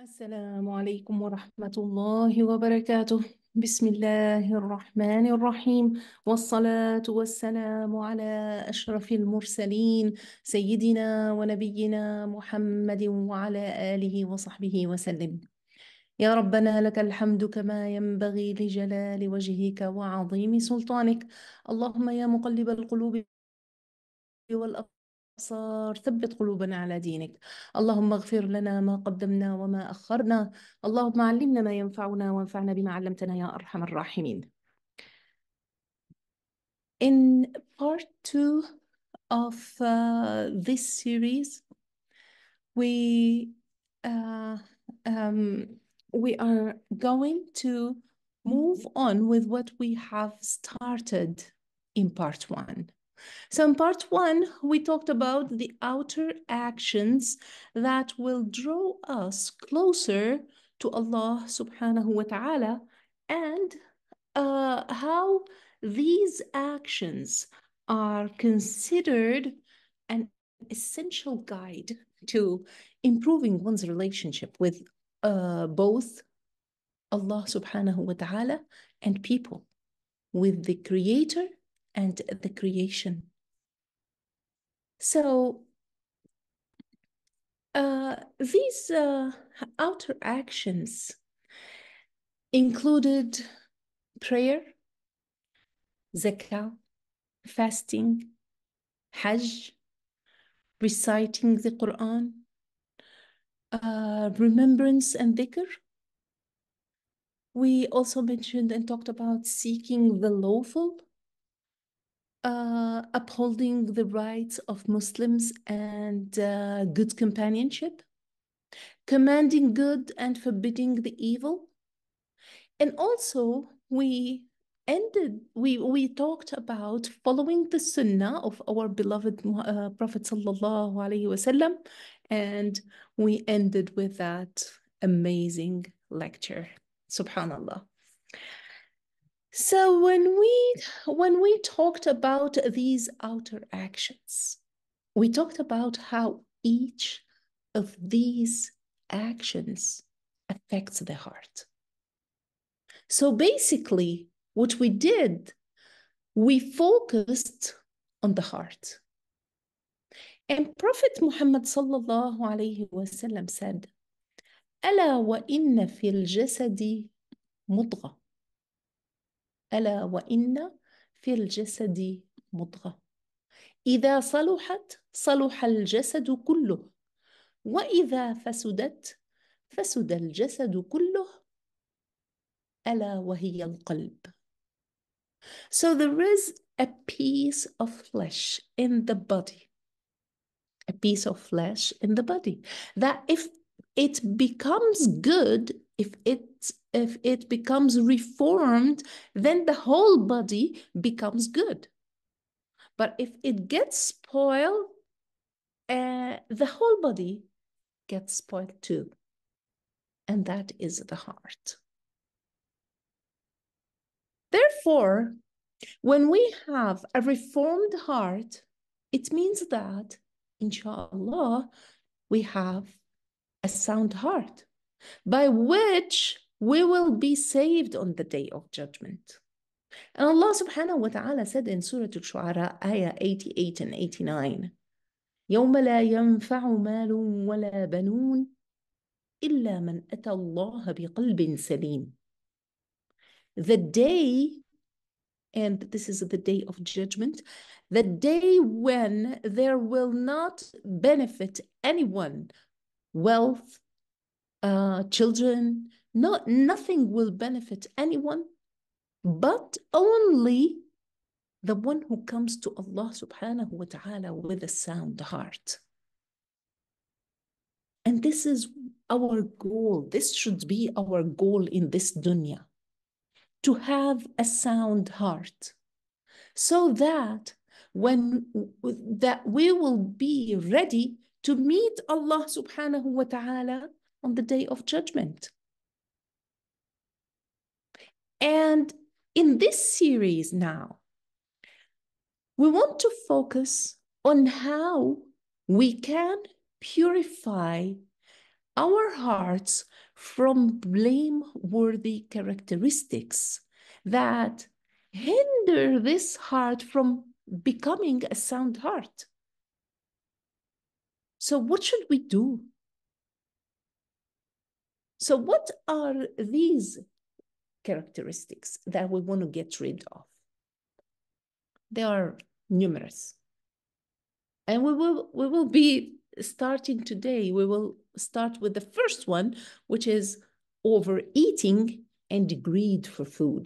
السلام عليكم ورحمة الله وبركاته بسم الله الرحمن الرحيم والصلاة والسلام على أشرف المرسلين سيدنا ونبينا محمد وعلى آله وصحبه وسلم يا ربنا لك الحمد كما ينبغي لجلال وجهك وعظيم سلطانك اللهم يا مقلب القلوب والأفضل الأبصار ثبت قلوبنا على دينك اللهم اغفر لنا ما قدمنا وما أخرنا اللهم علمنا ما ينفعنا وانفعنا بما علمتنا يا أرحم الراحمين In part two of uh, this series, we uh, um, we are going to move on with what we have started in part one. So in part one, we talked about the outer actions that will draw us closer to Allah subhanahu wa ta'ala and uh, how these actions are considered an essential guide to improving one's relationship with uh, both Allah subhanahu wa ta'ala and people, with the creator and the creation. So uh, these uh, outer actions included prayer, zakah, fasting, hajj, reciting the Quran, uh, remembrance and dhikr. We also mentioned and talked about seeking the lawful uh, upholding the rights of Muslims and uh, good companionship, commanding good and forbidding the evil. And also, we ended, we, we talked about following the sunnah of our beloved uh, Prophet wasallam, and we ended with that amazing lecture. Subhanallah. So when we when we talked about these outer actions, we talked about how each of these actions affects the heart. So basically, what we did, we focused on the heart. And Prophet Muhammad sallallahu alayhi wasallam said, ألا وإن في الجسد مضغة ألا وإن في الجسد مضغة إذا صلحت صلح الجسد كله وإذا فسدت فسد الجسد كله ألا وهي القلب So there is a piece of flesh in the body a piece of flesh in the body that if it becomes good if it's if it becomes reformed, then the whole body becomes good. But if it gets spoiled, uh, the whole body gets spoiled too. And that is the heart. Therefore, when we have a reformed heart, it means that, inshallah, we have a sound heart by which we will be saved on the day of judgment. And Allah subhanahu wa ta'ala said in Surah Al-Shu'ara, ayah 88 and 89, يوم لا ينفع مال ولا بنون إلا من أتى الله بقلب سليم. The day, and this is the day of judgment, the day when there will not benefit anyone, wealth, uh, children, no, nothing will benefit anyone but only the one who comes to Allah subhanahu wa ta'ala with a sound heart. And this is our goal. This should be our goal in this dunya to have a sound heart so that when that we will be ready to meet Allah subhanahu wa ta'ala on the day of judgment. And in this series now, we want to focus on how we can purify our hearts from blameworthy characteristics that hinder this heart from becoming a sound heart. So, what should we do? So, what are these characteristics that we want to get rid of. They are numerous. And we will, we will be starting today, we will start with the first one, which is overeating and greed for food.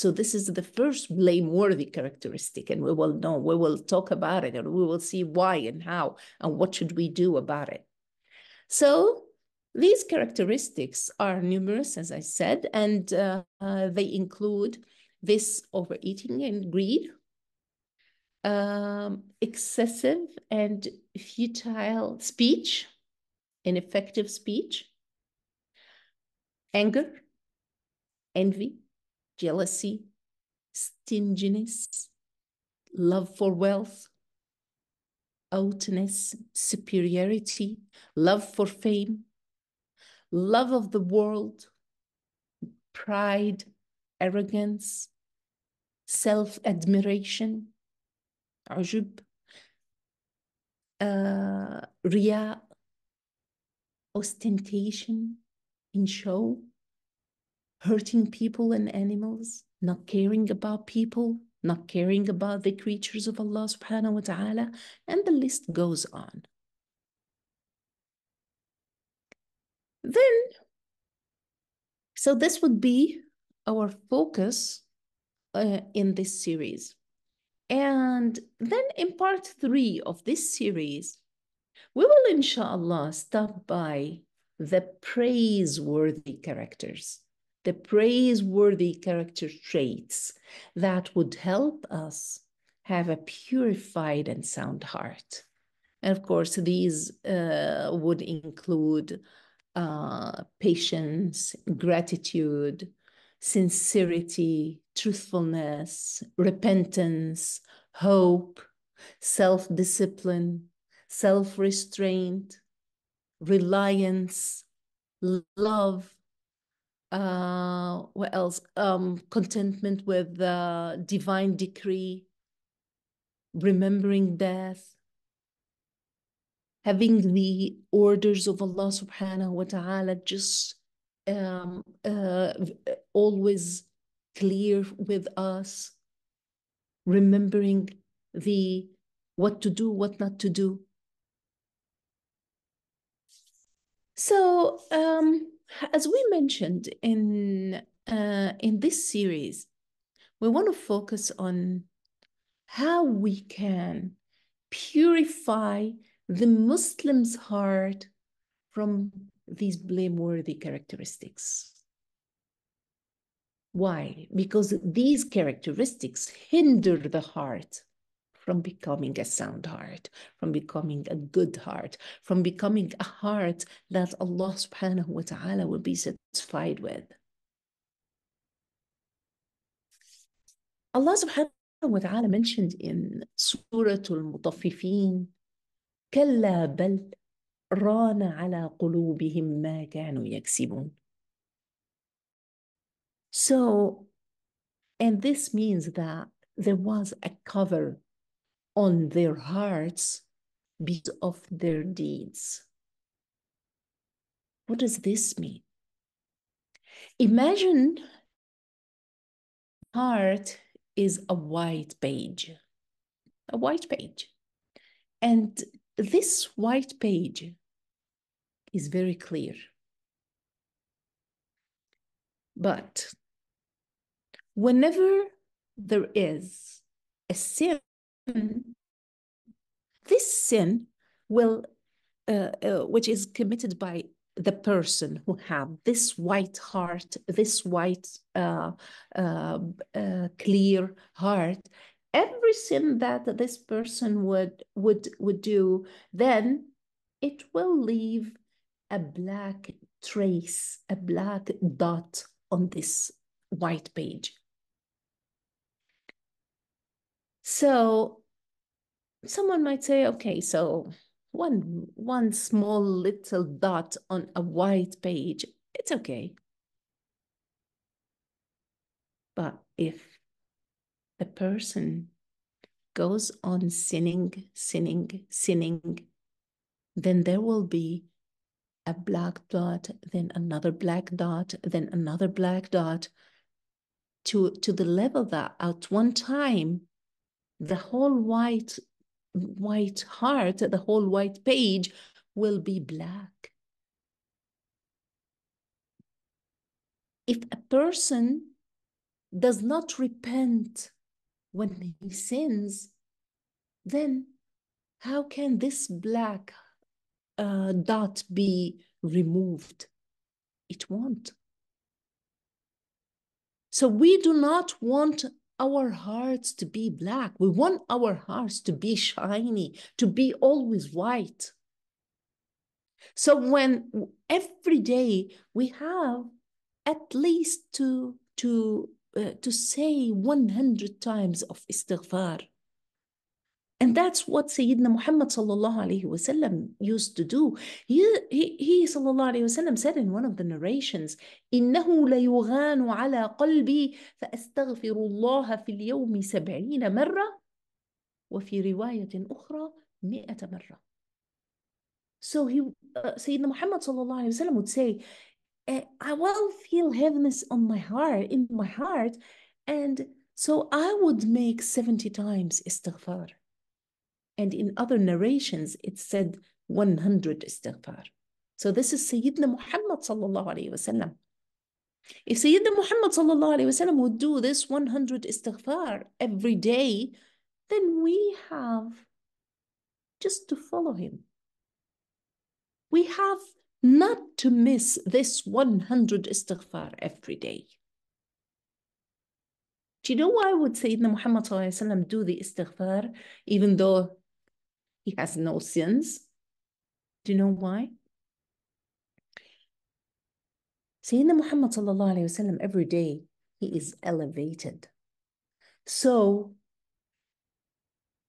So this is the first blameworthy characteristic, and we will know, we will talk about it, and we will see why and how, and what should we do about it. So these characteristics are numerous, as I said, and uh, uh, they include this overeating and greed, um, excessive and futile speech, ineffective speech, anger, envy, jealousy, stinginess, love for wealth, outness, superiority, love for fame, love of the world, pride, arrogance, self admiration, عجب, uh, ostentation in show, hurting people and animals, not caring about people, not caring about the creatures of Allah subhanahu wa ta'ala, and the list goes on. Then, so this would be our focus uh, in this series. And then in part three of this series, we will inshallah stop by the praiseworthy characters, the praiseworthy character traits that would help us have a purified and sound heart. And of course, these uh, would include uh, patience, gratitude, sincerity, truthfulness, repentance, hope, self discipline, self restraint, reliance, love. Uh, what else? Um, contentment with the divine decree, remembering death, having the orders of Allah subhanahu wa ta'ala just um, uh, always clear with us, remembering the what to do, what not to do. So, um, as we mentioned in uh, in this series, we want to focus on how we can purify the Muslim's heart from these blameworthy characteristics. Why? Because these characteristics hinder the heart from becoming a sound heart, from becoming a good heart, from becoming a heart that Allah subhanahu wa ta'ala will be satisfied with. Allah subhanahu wa ta'ala mentioned in Surah Al-Mutaffifin كلا بل ران على قلوبهم ما كانوا يكسبون so and this means that there was a cover on their hearts because of their deeds what does this mean imagine heart is a white page a white page and this white page is very clear. But whenever there is a sin, this sin will, uh, uh, which is committed by the person who have this white heart, this white uh, uh, uh clear heart, every sin that this person would would would do then it will leave a black trace a black dot on this white page so someone might say okay so one one small little dot on a white page it's okay but if the person goes on sinning, sinning, sinning, then there will be a black dot, then another black dot, then another black dot, to, to the level that at one time, the whole white white heart, the whole white page will be black. If a person does not repent when he sins, then how can this black uh, dot be removed? It won't. So we do not want our hearts to be black. We want our hearts to be shiny, to be always white. So when every day we have at least two, two uh, to say 100 times of istighfar. And that's what Sayyidina Muhammad sallallahu alayhi wasallam used to do. He, he, he sallallahu said in one of the narrations, إِنَّهُ لَيُغَانُ عَلَى قَلْبِي فَأَسْتَغْفِرُ اللَّهَ فِي الْيَوْمِ سَبْعِينَ مَرَّةً وفي رواية أخرى مئة مرة. So he, uh, Sayyidina Muhammad sallallahu alayhi wasallam would say, Eh, I will feel heaviness on my heart, in my heart. And so I would make 70 times istighfar. And in other narrations, it said 100 istighfar. So this is Sayyidina Muhammad sallallahu alayhi wasallam. If Sayyidina Muhammad sallallahu alayhi wasallam would do this 100 istighfar every day, then we have just to follow him. We have not to miss this 100 istighfar every day. Do you know why would Sayyidina Muhammad وسلم, do the istighfar even though he has no sins? Do you know why? Sayyidina Muhammad وسلم, every day he is elevated. So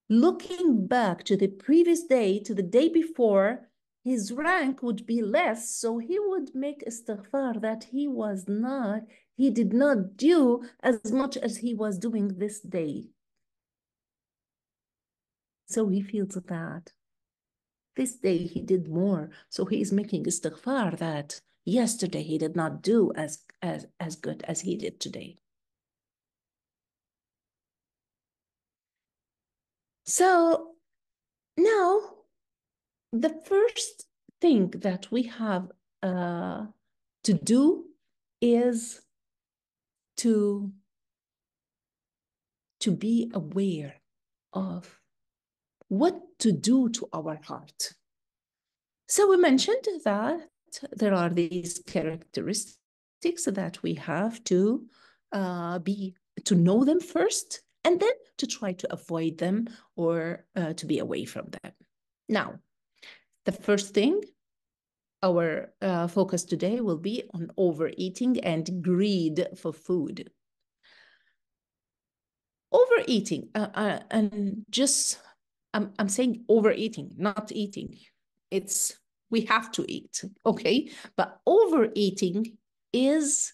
looking back to the previous day, to the day before, his rank would be less so he would make istighfar that he was not he did not do as much as he was doing this day so he feels that this day he did more so he is making istighfar that yesterday he did not do as as as good as he did today so now the first thing that we have uh, to do is to to be aware of what to do to our heart so we mentioned that there are these characteristics that we have to uh, be to know them first and then to try to avoid them or uh, to be away from them now the first thing, our uh, focus today will be on overeating and greed for food. Overeating, uh, uh, and just, I'm, I'm saying overeating, not eating. It's, we have to eat, okay? But overeating is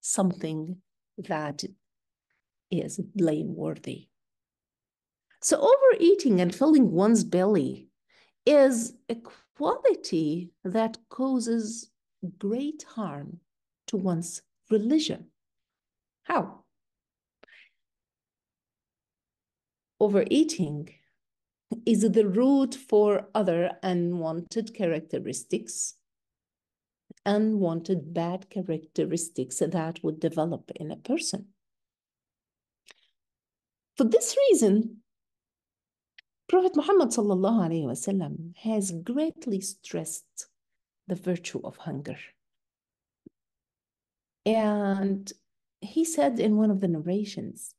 something that is blameworthy. So overeating and filling one's belly is a quality that causes great harm to one's religion. How? Overeating is the root for other unwanted characteristics, unwanted bad characteristics that would develop in a person. For this reason, Prophet Muhammad sallallahu alayhi wa sallam has greatly stressed the virtue of hunger. And he said in one of the narrations,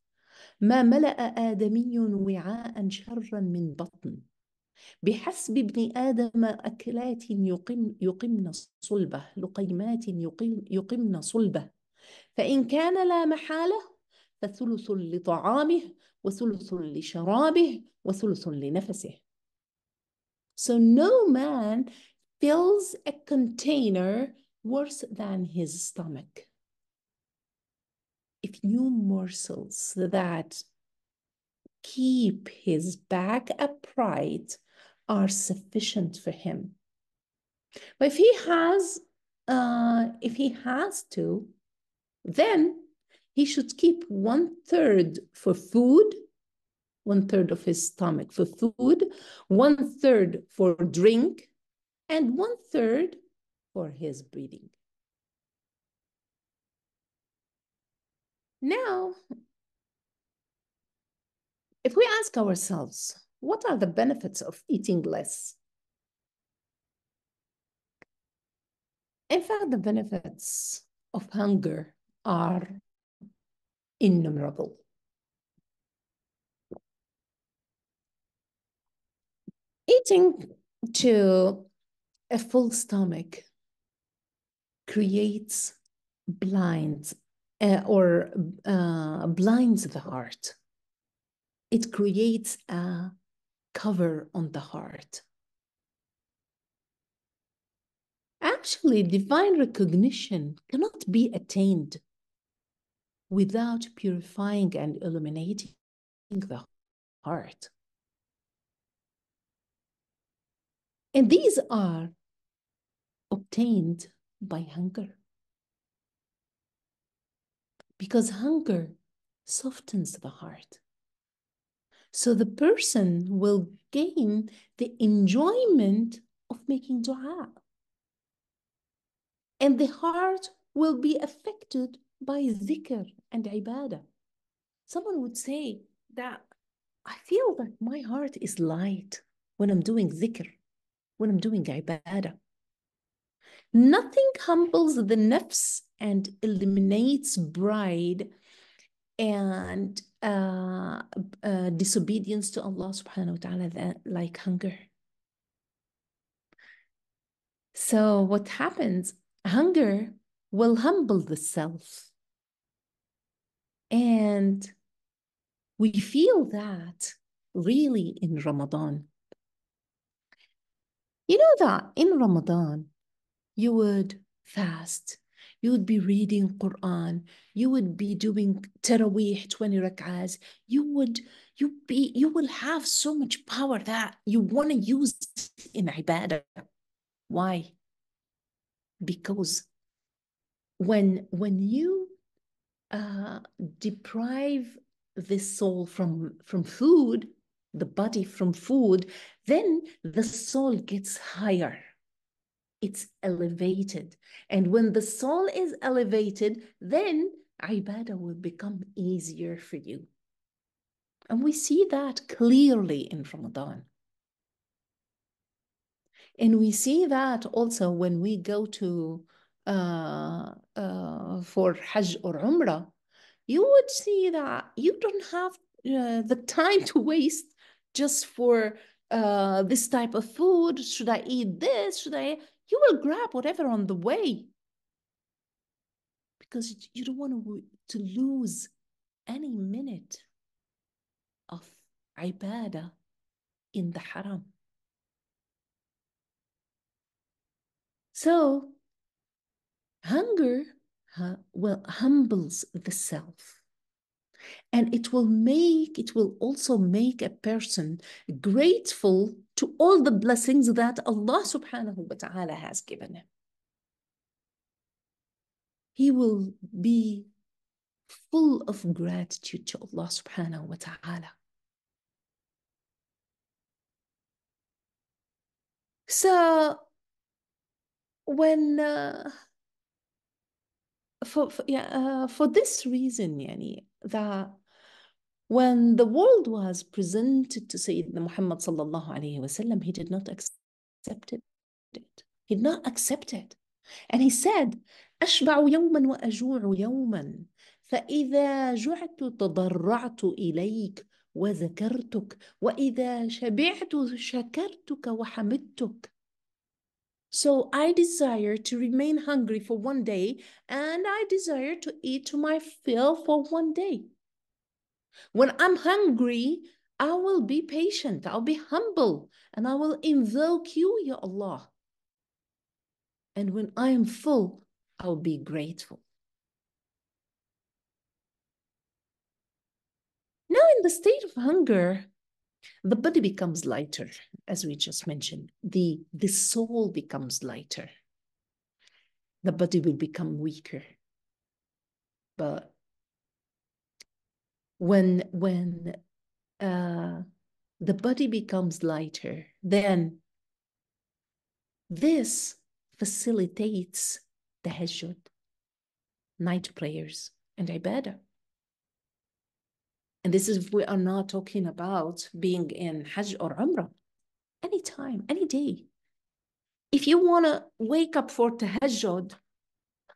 ما ملأ آدمي وعاء شرا من بطن بحسب ابن آدم أكلات يقم يقمن صلبة لقيمات يقم يقمن صلبة فإن كان لا محالة فثلث لطعامه وثلث لشرابه وثلث لنفسه. So no man fills a container worse than his stomach. If few morsels that keep his back upright are sufficient for him. But if he has, uh, if he has to, then he should keep one third for food, one third of his stomach for food, one third for drink, and one third for his breathing. Now, if we ask ourselves, what are the benefits of eating less? In fact, the benefits of hunger are innumerable. Eating to a full stomach creates blinds uh, or uh, blinds the heart. It creates a cover on the heart. Actually, divine recognition cannot be attained without purifying and illuminating the heart. And these are obtained by hunger. Because hunger softens the heart. So the person will gain the enjoyment of making dua. And the heart will be affected by zikr and ibadah. Someone would say that I feel that my heart is light when I'm doing zikr, when I'm doing ibadah. Nothing humbles the nafs and eliminates pride and uh, uh, disobedience to Allah subhanahu wa ta'ala that, like hunger. So, what happens? Hunger will humble the self. And we feel that really in Ramadan. You know that in Ramadan, you would fast, you would be reading Quran, you would be doing Taraweeh, 20 rak'ahs, you would you be you will have so much power that you want to use in ibadah. Why? Because when when you uh, deprive the soul from from food the body from food then the soul gets higher it's elevated and when the soul is elevated then ibadah will become easier for you and we see that clearly in ramadan and we see that also when we go to uh, uh, for Hajj or Umrah, you would see that you don't have uh, the time to waste just for uh, this type of food? Should I eat this? Should I? You will grab whatever on the way because you don't want to, to lose any minute of ibadah in the haram. So Hunger, huh, well, humbles the self. And it will make, it will also make a person grateful to all the blessings that Allah subhanahu wa ta'ala has given him. He will be full of gratitude to Allah subhanahu wa ta'ala. So when uh, for, for, yeah, uh, for this reason يعني that when the world was presented to Sayyidina Muhammad صلى الله عليه وسلم he did not accept it he did not accept it and he said أشبع يوما وأجوع يوما فإذا جعت تضرعت إليك وذكرتك وإذا شبعت شكرتك وحمدتك So I desire to remain hungry for one day, and I desire to eat to my fill for one day. When I'm hungry, I will be patient, I'll be humble, and I will invoke you, Ya Allah. And when I am full, I'll be grateful. Now, in the state of hunger, the body becomes lighter as we just mentioned, the, the soul becomes lighter. The body will become weaker. But when when uh, the body becomes lighter, then this facilitates the hajjud, night prayers, and ibadah. And this is if we are not talking about being in Hajj or Umrah anytime, any day. If you want to wake up for tahajjud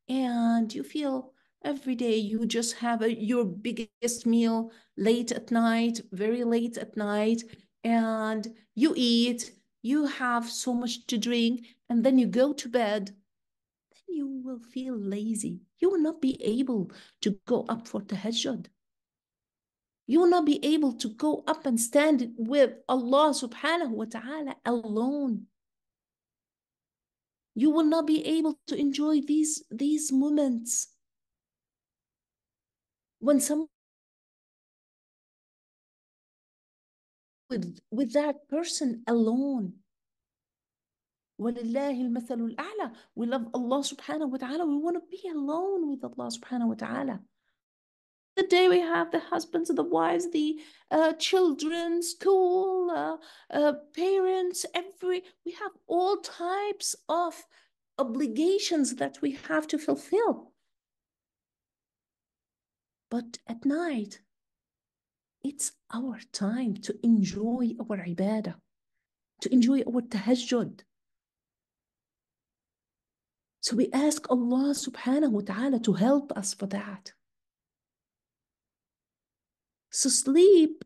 and you feel every day you just have a, your biggest meal late at night, very late at night, and you eat, you have so much to drink, and then you go to bed, then you will feel lazy. You will not be able to go up for tahajjud you will not be able to go up and stand with Allah subhanahu wa ta'ala alone. You will not be able to enjoy these, these moments. When some with, with that person alone. ولله المثل الأعلى. We love Allah subhanahu wa ta'ala. We want to be alone with Allah subhanahu wa ta'ala the day we have the husbands the wives the uh, children school uh, uh, parents every we have all types of obligations that we have to fulfill but at night it's our time to enjoy our ibadah to enjoy our tahajjud so we ask Allah subhanahu wa ta'ala to help us for that so sleep,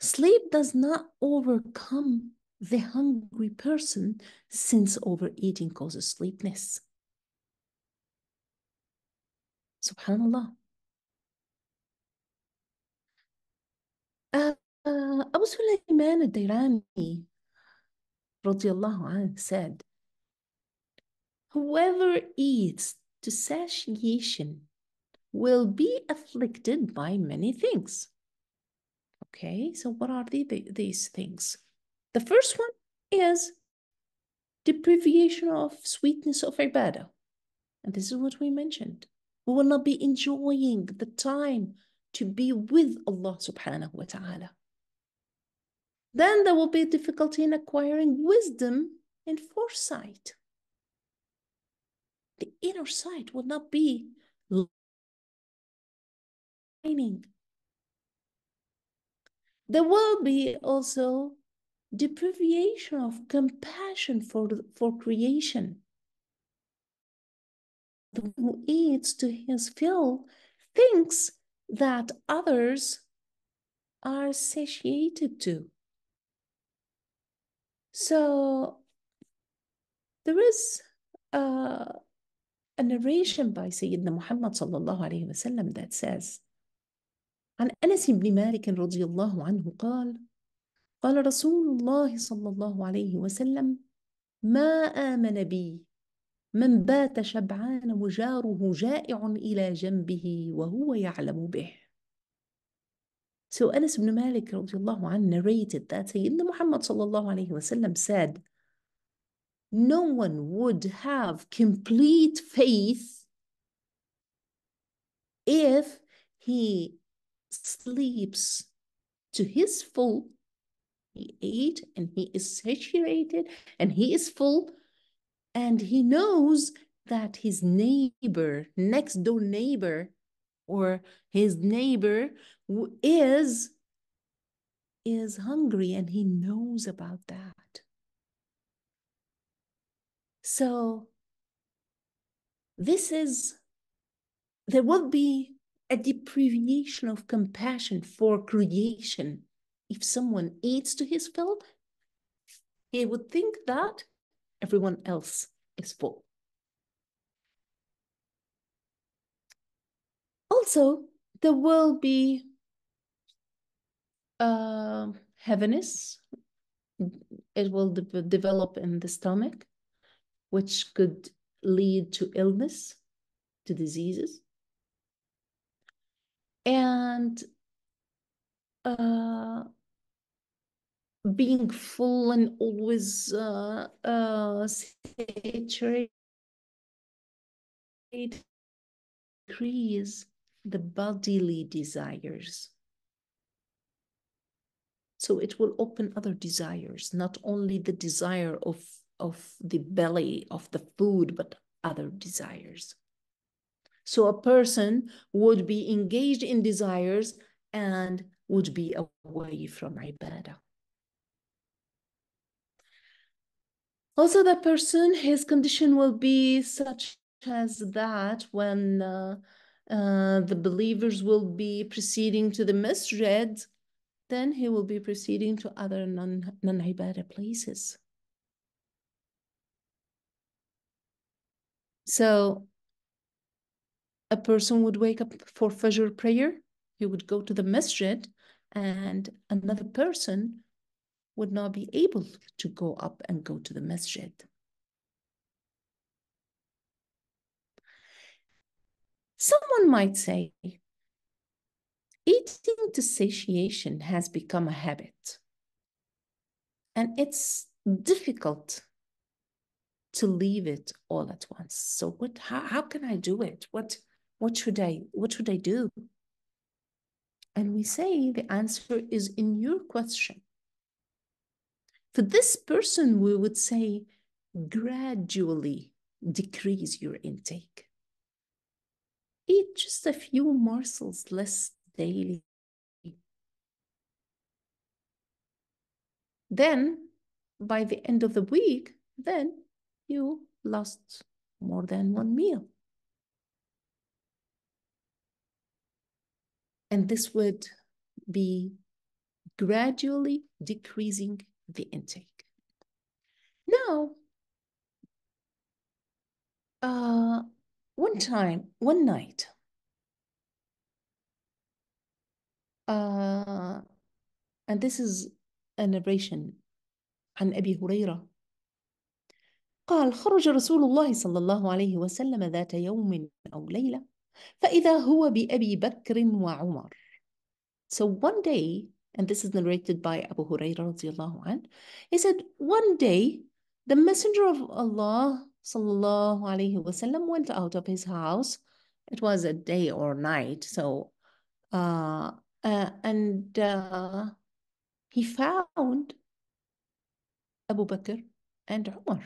sleep does not overcome the hungry person since overeating causes sleepiness. Subhanallah. Uh, Abu Sulaiman al-Dairani anhu, said, Whoever eats to satiation will be afflicted by many things. Okay, so what are the, the, these things? The first one is deprivation of sweetness of ibadah. And this is what we mentioned. We will not be enjoying the time to be with Allah subhanahu wa ta'ala. Then there will be difficulty in acquiring wisdom and foresight. The inner sight will not be there will be also deprivation of compassion for, for creation. The one who eats to his fill thinks that others are satiated too. So there is uh, a narration by Sayyidina Muhammad sallallahu alayhi wasallam that says, عن أنس بن مالك رضي الله عنه قال قال رسول الله صلى الله عليه وسلم ما آمن بي من بات شبعان وجاره جائع إلى جنبه وهو يعلم به So Anas ibn Malik عنه, narrated that Sayyidina Muhammad sallallahu alayhi وسلم said, No one would have complete faith if he sleeps to his full. He ate and he is satiated and he is full. And he knows that his neighbor, next door neighbor, or his neighbor who is is hungry and he knows about that so this is there will be a deprivation of compassion for creation. If someone eats to his fill, he would think that everyone else is full. Also, there will be uh, heaviness. It will de develop in the stomach, which could lead to illness, to diseases and uh, being full and always uh, uh, saturated increase the bodily desires. So it will open other desires, not only the desire of, of the belly, of the food, but other desires. So a person would be engaged in desires and would be away from ibadah. Also, the person, his condition will be such as that when uh, uh, the believers will be proceeding to the masjid, then he will be proceeding to other non ibadah places. So a person would wake up for Fajr prayer, he would go to the masjid, and another person would not be able to go up and go to the masjid. Someone might say, eating to satiation has become a habit, and it's difficult to leave it all at once. So what how, how can I do it? What what should I what should I do? And we say the answer is in your question. For this person, we would say gradually decrease your intake. Eat just a few morsels less daily. Then by the end of the week, then you lost more than one meal. And this would be gradually decreasing the intake. Now, uh, one time, one night, uh, and this is a narration عن أبي هريرة قال خرج رسول الله صلى الله عليه وسلم ذات يوم أو ليلة فإذا هو بأبي بكر وعمر. So one day, and this is narrated by Abu Hurairah الله عنه, he said, one day the messenger of Allah sallallahu alayhi wasallam went out of his house. It was a day or night, so uh, uh, and uh, he found Abu Bakr and Umar.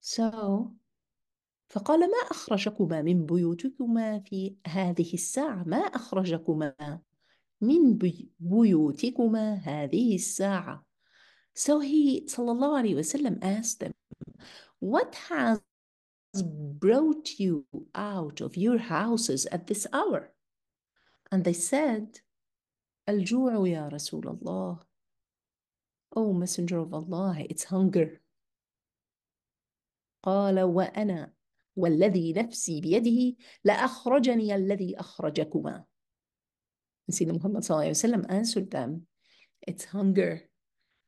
So فقال ما أخرجكما من بيوتكما في هذه الساعة ما أخرجكما من بيوتكما هذه الساعة So he صلى الله عليه وسلم asked them What has brought you out of your houses at this hour? And they said الجوع يا رسول الله Oh messenger of Allah it's hunger قال وأنا والذي نفسي بيده لأخرجني الذي أخرجكما And Sayyidina Muhammad وسلم, answered them, It's hunger.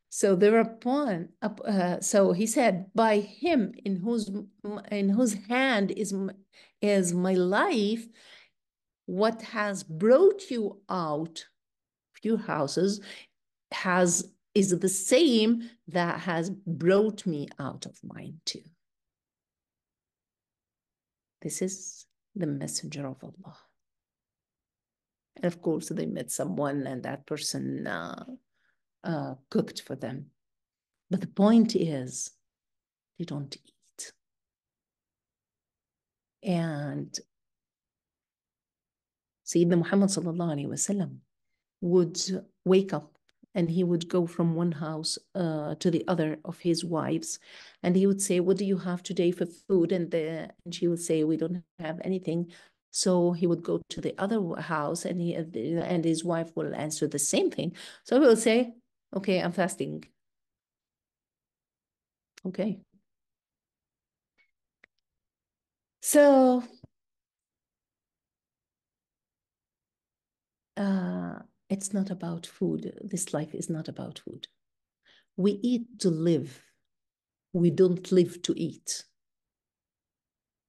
So thereupon, uh, so he said, By him in whose in whose hand is is my life, what has brought you out few houses has is the same that has brought me out of mine too. This is the messenger of Allah. And of course, they met someone and that person uh, uh, cooked for them. But the point is, they don't eat. And Sayyidina Muhammad وسلم, would wake up and he would go from one house uh, to the other of his wives and he would say what do you have today for food and, the, and she would say we don't have anything so he would go to the other house and he and his wife will answer the same thing so he will say okay i'm fasting okay so uh it's not about food. This life is not about food. We eat to live. We don't live to eat.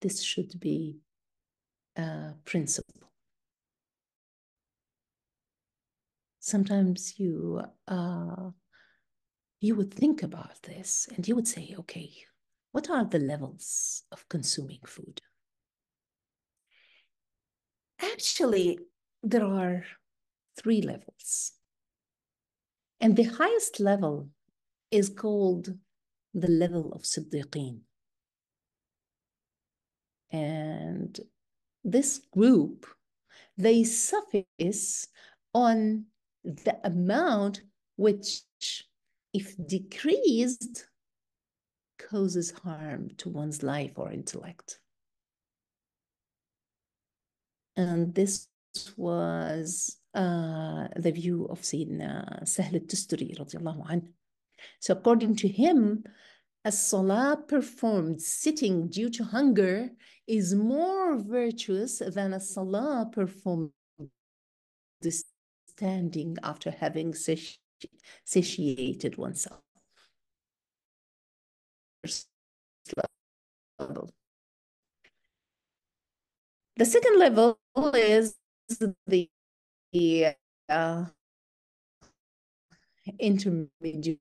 This should be a principle. Sometimes you uh, you would think about this and you would say, okay, what are the levels of consuming food? Actually, there are three levels. And the highest level is called the level of Siddiqeen. And this group, they suffice on the amount which, if decreased, causes harm to one's life or intellect. And this was the view of Sayyidina Sahl al-Tusturi radiallahu anhu. So according to him, a salah performed sitting due to hunger is more virtuous than a salah performed standing after having sati satiated oneself. The second level is the the uh, intermediary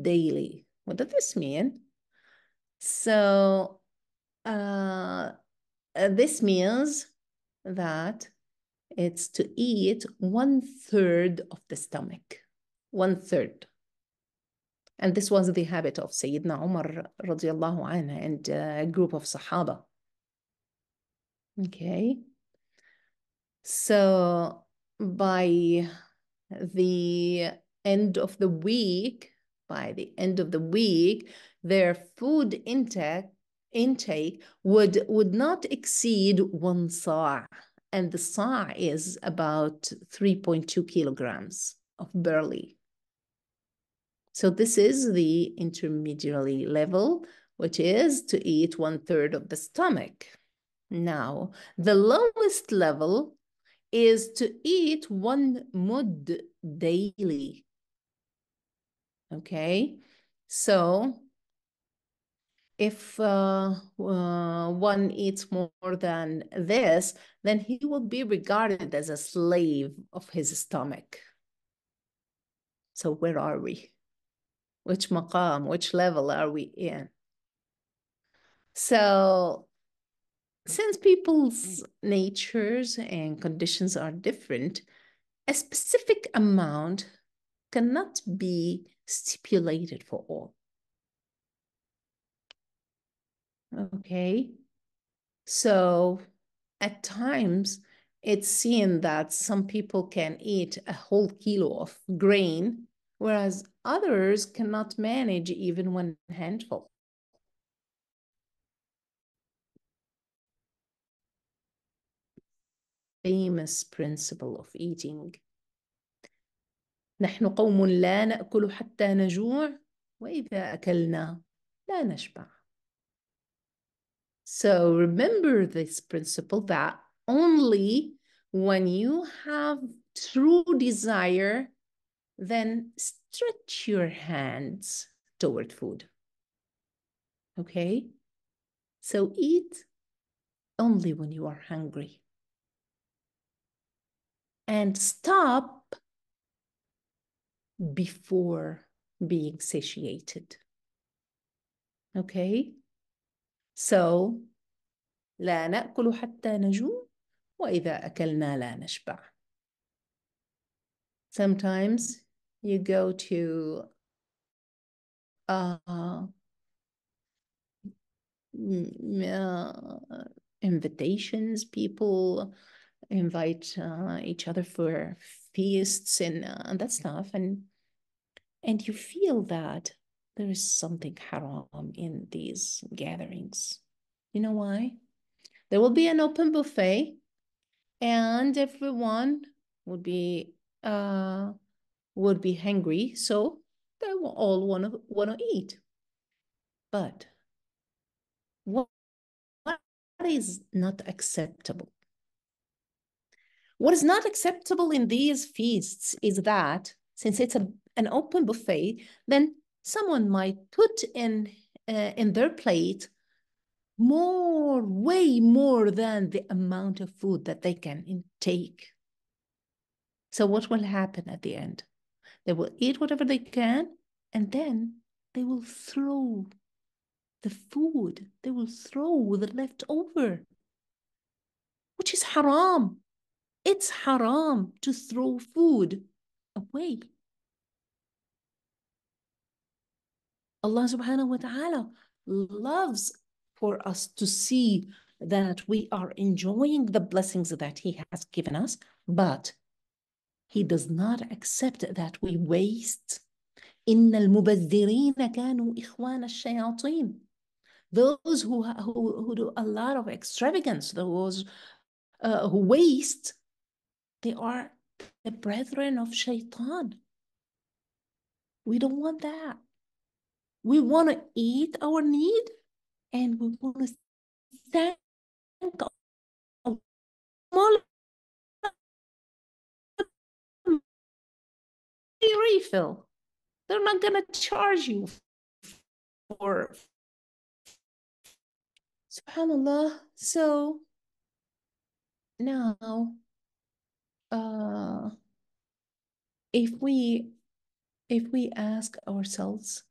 daily. What does this mean? So uh, uh this means that it's to eat one third of the stomach, one third. And this was the habit of Sayyidina Umar radiallahu and a uh, group of Sahaba. Okay. So by the end of the week, by the end of the week, their food intake intake would would not exceed one saw, and the saw is about 3.2 kilograms of barley. So this is the intermediary level, which is to eat one third of the stomach now. The lowest level is to eat one mud daily. Okay, so if uh, uh, one eats more than this, then he will be regarded as a slave of his stomach. So where are we? Which maqam, which level are we in? So since people's natures and conditions are different, a specific amount cannot be stipulated for all. Okay, so at times it's seen that some people can eat a whole kilo of grain, whereas others cannot manage even one handful. famous principle of eating. نحن قوم لا نأكل حتى نجوع وإذا أكلنا لا نشبع. So remember this principle that only when you have true desire, then stretch your hands toward food. Okay? So eat only when you are hungry and stop before being satiated. Okay? So, لا نأكل حتى نجوع وإذا أكلنا لا نشبع. Sometimes you go to uh, uh invitations, people invite uh, each other for feasts and, uh, that stuff and and you feel that there is something haram in these gatherings you know why there will be an open buffet and everyone would be uh would be hungry so they will all want to want to eat but what, what is not acceptable what is not acceptable in these feasts is that, since it's a, an open buffet, then someone might put in, uh, in their plate more, way more than the amount of food that they can intake. So, what will happen at the end? They will eat whatever they can, and then they will throw the food, they will throw the leftover, which is haram. It's haram to throw food away. Allah subhanahu wa ta'ala loves for us to see that we are enjoying the blessings that He has given us, but He does not accept that we waste. إن المبذرين كانوا إخوان الشياطين. Those who, who, who do a lot of extravagance, those uh, who waste, they are the brethren of shaitan. We don't want that. We want to eat our need and we want to thank refill. They're not going to charge you for. SubhanAllah. So now uh, if we if we ask ourselves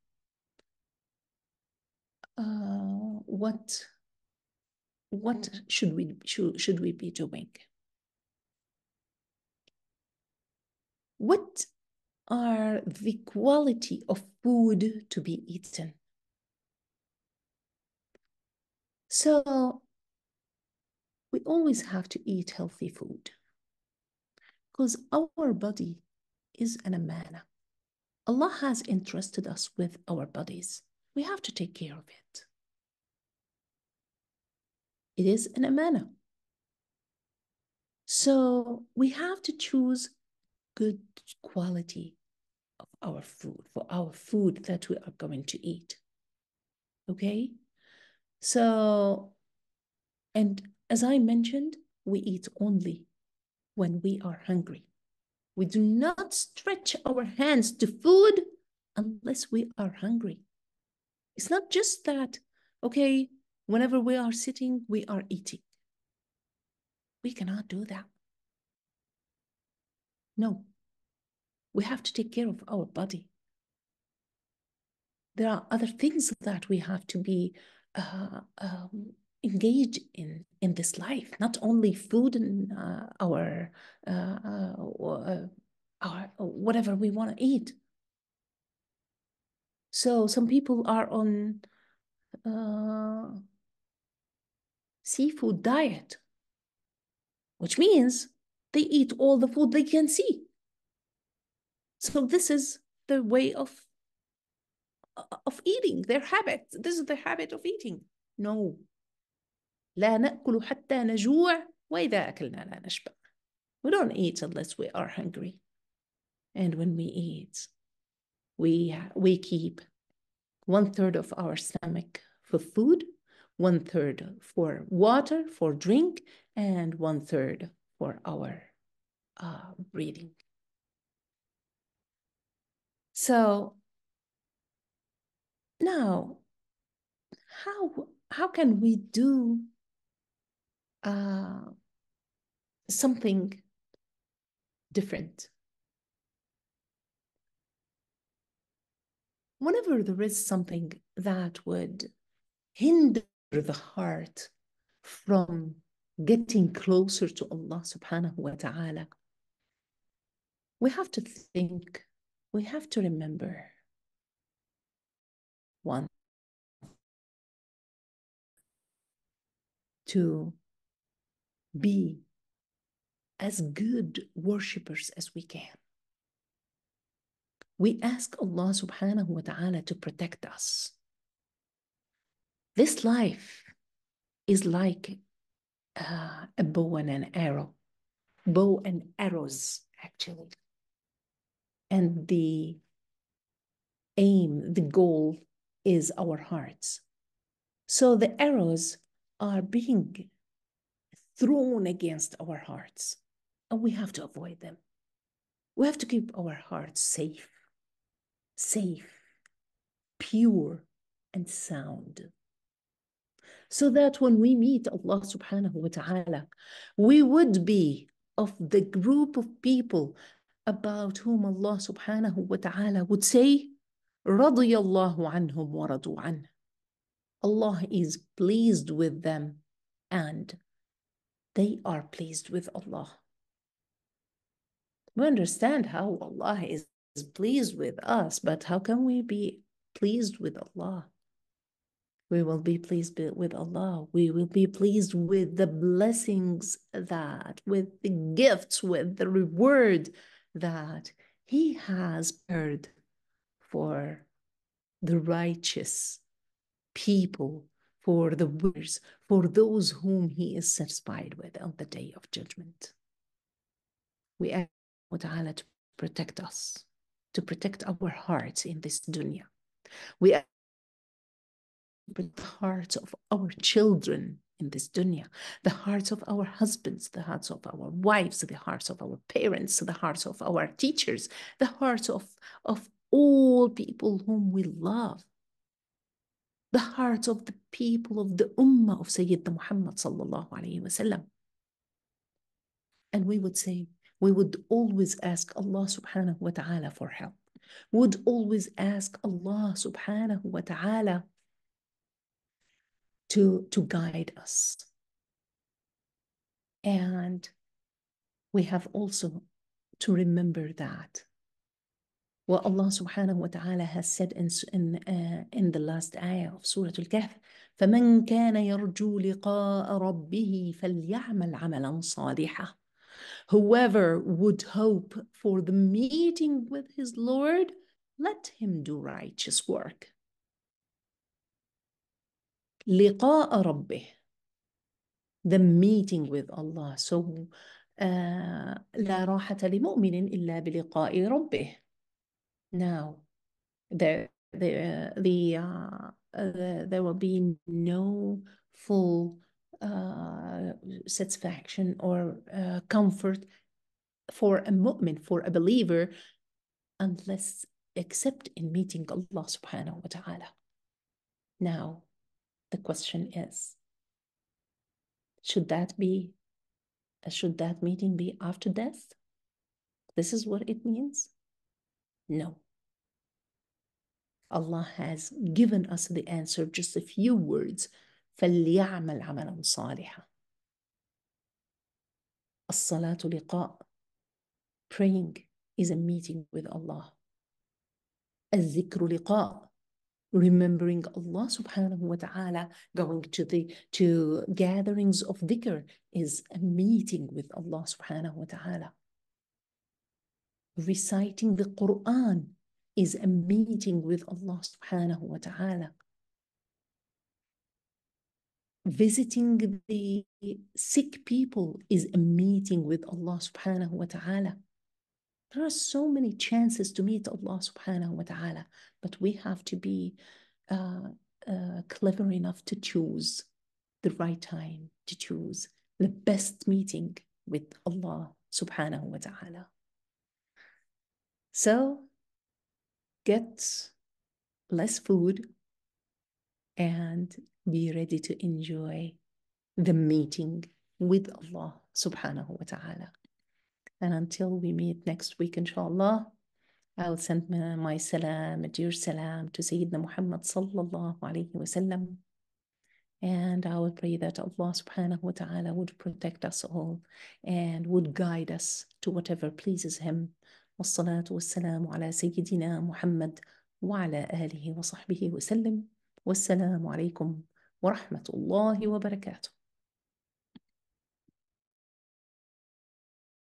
uh, what what mm-hmm. should we should, should we be doing what are the quality of food to be eaten so we always have to eat healthy food because our body is an amana. Allah has entrusted us with our bodies. We have to take care of it. It is an amana. So we have to choose good quality of our food, for our food that we are going to eat. Okay? So, and as I mentioned, we eat only when we are hungry. We do not stretch our hands to food unless we are hungry. It's not just that, okay, whenever we are sitting, we are eating. We cannot do that. No, we have to take care of our body. There are other things that we have to be uh, um, engage in in this life not only food and uh, our uh, uh, uh our whatever we want to eat so some people are on uh, seafood diet which means they eat all the food they can see so this is the way of uh, of eating their habit this is the habit of eating no لا نأكل حتى نجوع وإذا أكلنا لا نشبع We don't eat unless we are hungry. And when we eat, we, we keep one third of our stomach for food, one third for water, for drink, and one third for our uh, breathing. So now, how, how can we do uh, something different. Whenever there is something that would hinder the heart from getting closer to Allah subhanahu wa ta'ala, we have to think, we have to remember one, two, be as good worshippers as we can. We ask Allah subhanahu wa ta'ala to protect us. This life is like uh, a bow and an arrow, bow and arrows, actually. And the aim, the goal is our hearts. So the arrows are being thrown against our hearts. And we have to avoid them. We have to keep our hearts safe, safe, pure, and sound. So that when we meet Allah subhanahu wa ta'ala, we would be of the group of people about whom Allah subhanahu wa ta'ala would say, رضي Anhum عنهم ورضوا Allah is pleased with them and they are pleased with Allah. We understand how Allah is pleased with us, but how can we be pleased with Allah? We will be pleased with Allah. We will be pleased with the blessings that, with the gifts, with the reward that He has prepared for the righteous people for the winners, for those whom he is satisfied with on the day of judgment. We ask Allah to protect us, to protect our hearts in this dunya. We ask the hearts of our children in this dunya, the hearts of our husbands, the hearts of our wives, the hearts of our parents, the hearts of our teachers, the hearts of, of all people whom we love the hearts of the people of the Ummah of Sayyidina Muhammad sallallahu alayhi wasallam. And we would say, we would always ask Allah subhanahu wa ta'ala for help. Would always ask Allah subhanahu wa ta'ala to, to guide us. And we have also to remember that Well, Allah subhanahu wa ta'ala has said in, in, uh, in the last ayah of Surah Al-Kahf, فَمَنْ كَانَ يَرْجُو لِقَاءَ رَبِّهِ فَلْيَعْمَلْ عَمَلًا صَالِحًا Whoever would hope for the meeting with his Lord, let him do righteous work. لقاء ربه the meeting with Allah so uh, لا راحة لمؤمن إلا بلقاء ربه No, there there the uh, the, there will be no full uh, satisfaction or uh, comfort for a moment for a believer, unless except in meeting Allah subhanahu wa ta'ala. Now, the question is, should that be, uh, should that meeting be after death? This is what it means? No. Allah has given us the answer, just a few words. فليعمل عملا صالحا. الصلاة لقاء. Praying is a meeting with Allah. الذكر لقاء. Remembering Allah subhanahu wa ta'ala, going to the to gatherings of dhikr is a meeting with Allah subhanahu wa ta'ala. Reciting the Quran is a meeting with Allah subhanahu wa ta'ala. Visiting the sick people is a meeting with Allah subhanahu wa ta'ala. There are so many chances to meet Allah subhanahu wa ta'ala, but we have to be uh, uh, clever enough to choose the right time to choose the best meeting with Allah subhanahu wa ta'ala. So get less food and be ready to enjoy the meeting with Allah subhanahu wa ta'ala. And until we meet next week, inshallah, I will send my salam, a dear salam to Sayyidina Muhammad sallallahu alayhi wa sallam. And I will pray that Allah subhanahu wa ta'ala would protect us all and would guide us to whatever pleases Him والصلاة والسلام على سيدنا محمد وعلى آله وصحبه وسلم والسلام عليكم ورحمة الله وبركاته